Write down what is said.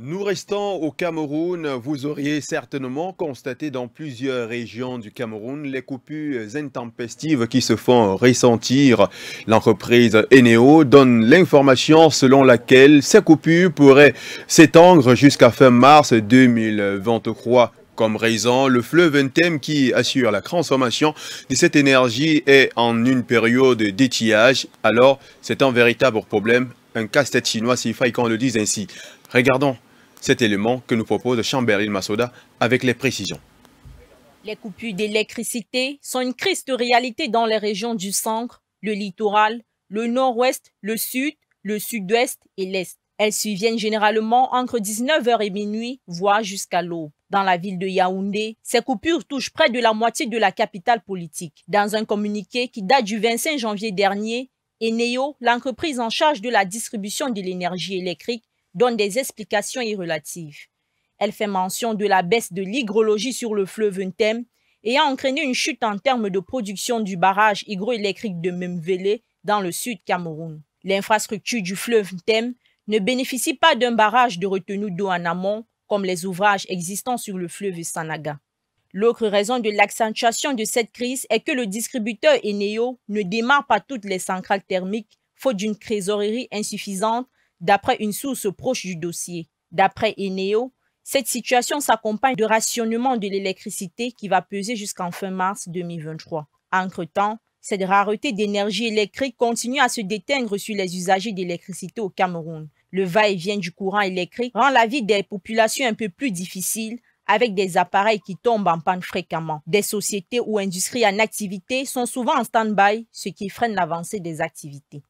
Nous restons au Cameroun. Vous auriez certainement constaté dans plusieurs régions du Cameroun les coupures intempestives qui se font ressentir. L'entreprise Eneo donne l'information selon laquelle ces coupures pourraient s'étendre jusqu'à fin mars 2023. Comme raison, le fleuve Intem qui assure la transformation de cette énergie est en une période d'étillage. Alors, c'est un véritable problème, un casse-tête chinois, s'il faille qu'on le dise ainsi. Regardons cet élément que nous propose Chamberlain Massoda avec les précisions. Les coupures d'électricité sont une triste réalité dans les régions du centre, le littoral, le nord-ouest, le sud, le sud-ouest et l'est. Elles surviennent généralement entre 19h et minuit, voire jusqu'à l'aube. Dans la ville de Yaoundé, ces coupures touchent près de la moitié de la capitale politique. Dans un communiqué qui date du 25 janvier dernier, Eneo, l'entreprise en charge de la distribution de l'énergie électrique, donne des explications irrelatives. Elle fait mention de la baisse de l'hydrologie sur le fleuve Ntem a entraîné une chute en termes de production du barrage hydroélectrique de Memvele dans le sud Cameroun. L'infrastructure du fleuve Ntem ne bénéficie pas d'un barrage de retenue d'eau en amont comme les ouvrages existants sur le fleuve Sanaga. L'autre raison de l'accentuation de cette crise est que le distributeur Eneo ne démarre pas toutes les centrales thermiques faute d'une trésorerie insuffisante D'après une source proche du dossier, d'après Eneo, cette situation s'accompagne de rationnement de l'électricité qui va peser jusqu'en fin mars 2023. Entre-temps, cette rareté d'énergie électrique continue à se déteindre sur les usagers d'électricité au Cameroun. Le va-et-vient du courant électrique rend la vie des populations un peu plus difficile avec des appareils qui tombent en panne fréquemment. Des sociétés ou industries en activité sont souvent en stand-by, ce qui freine l'avancée des activités.